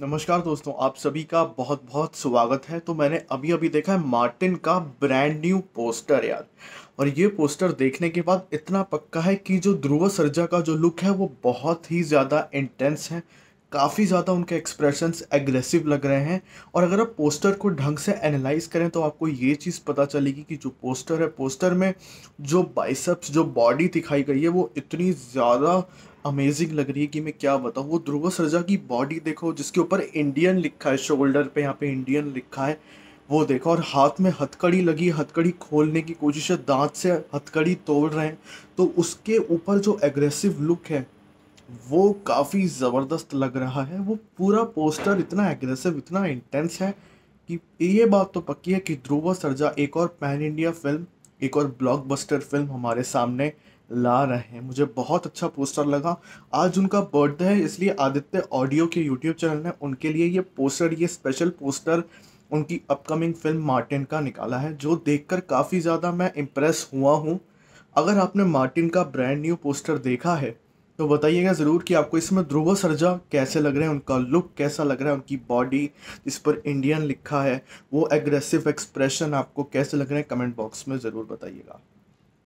नमस्कार दोस्तों आप सभी का बहुत बहुत स्वागत है तो मैंने अभी अभी देखा है मार्टिन का ब्रांड न्यू पोस्टर यार और ये पोस्टर देखने के बाद इतना पक्का है कि जो ध्रुव सरजा का जो लुक है वो बहुत ही ज़्यादा इंटेंस है काफ़ी ज़्यादा उनके एक्सप्रेशंस एग्रेसिव लग रहे हैं और अगर आप पोस्टर को ढंग से एनालाइज करें तो आपको ये चीज़ पता चलेगी कि जो पोस्टर है पोस्टर में जो बाइसेप्स जो बॉडी दिखाई गई है वो इतनी ज़्यादा अमेजिंग लग रही है कि मैं क्या बताऊँ वो ध्रुव सरजा की बॉडी देखो जिसके ऊपर इंडियन लिखा है शोल्डर पर यहाँ पर इंडियन लिखा है वो देखो और हाथ में हथकड़ी लगी हथकड़ी खोलने की कोशिश है दांत से हथकड़ी तोड़ रहे हैं तो उसके ऊपर जो एग्रेसिव लुक है वो काफ़ी ज़बरदस्त लग रहा है वो पूरा पोस्टर इतना एग्रेसिव इतना इंटेंस है कि ये बात तो पक्की है कि ध्रुव सरजा एक और पैन इंडिया फिल्म एक और ब्लॉकबस्टर फिल्म हमारे सामने ला रहे हैं मुझे बहुत अच्छा पोस्टर लगा आज उनका बर्थडे है इसलिए आदित्य ऑडियो के यूट्यूब चैनल ने उनके लिए ये पोस्टर ये स्पेशल पोस्टर उनकी अपकमिंग फिल्म मार्टिन का निकाला है जो देखकर काफ़ी ज़्यादा मैं इम्प्रेस हुआ हूँ अगर आपने मार्टिन का ब्रांड न्यू पोस्टर देखा है तो बताइएगा ज़रूर कि आपको इसमें ध्रुव सरजा कैसे लग रहे हैं उनका लुक कैसा लग रहा है उनकी बॉडी जिस पर इंडियन लिखा है वो एग्रेसिव एक्सप्रेशन आपको कैसे लग रहे हैं कमेंट बॉक्स में ज़रूर बताइएगा